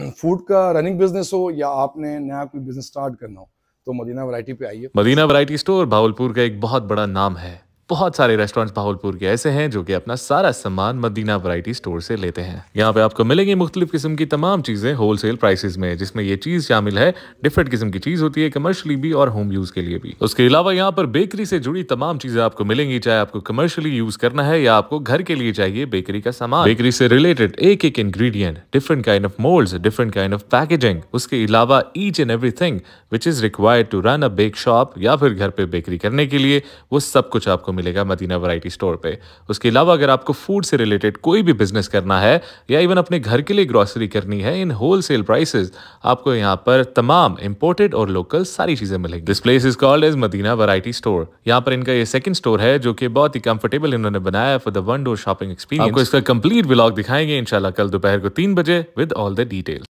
food का running business हो या आपने नया कोई बिजनेस स्टार्ट करना हो तो मदीना वैरायटी पे आइए मदीना वैरायटी स्टोर भावलपुर का एक बहुत बड़ा नाम है बहुत सारे रेस्टोरेंट्स भावलपुर के ऐसे हैं जो कि अपना सारा सामान मदीना वैरायटी स्टोर से लेते हैं यहाँ पे आपको मिलेंगी मुख्तलिफ किस्म की तमाम चीज़ें होलसेल प्राइसेस में जिसमें ये चीज़ शामिल है डिफरेंट किस्म की चीज़ होती है कमर्शियली भी और होम यूज़ के लिए भी उसके अलावा यहाँ पर बेकरी से जुड़ी तमाम चीज़ें आपको मिलेंगी चाहे आपको कमर्शियली यूज़ करना है या आपको घर के लिए चाहिए बेकरी का सामान बेकरी से रिलेटेड एक एक ingredient different kind of mould different kind of packaging उसके अलावा each and everything which is required to run a bake shop या फिर घर पे बेकरी करने के लिए वो सब कुछ आपको मिलेगा मदीना वैरायटी स्टोर पे उसके अलावा अगर आपको फूड से रिलेटेड कोई भी बिजनेस करना है या इवन अपने घर के लिए ग्रॉसरी करनी है इन होल सेल प्राइसेज आपको यहाँ पर तमाम इम्पोर्टेड और लोकल सारी चीज़ें मिलेंगी this place is called as Madina variety store यहाँ पर इनका ये सेकंड स्टोर है जो कि बहुत ही कंफर्टेबल इन्होंने बनाया for the one door shopping experience आपको इसका कंप्लीट ब्लॉग दिखाएंगे इनशाला कल दोपहर को तीन बजे विद ऑल द डिटेल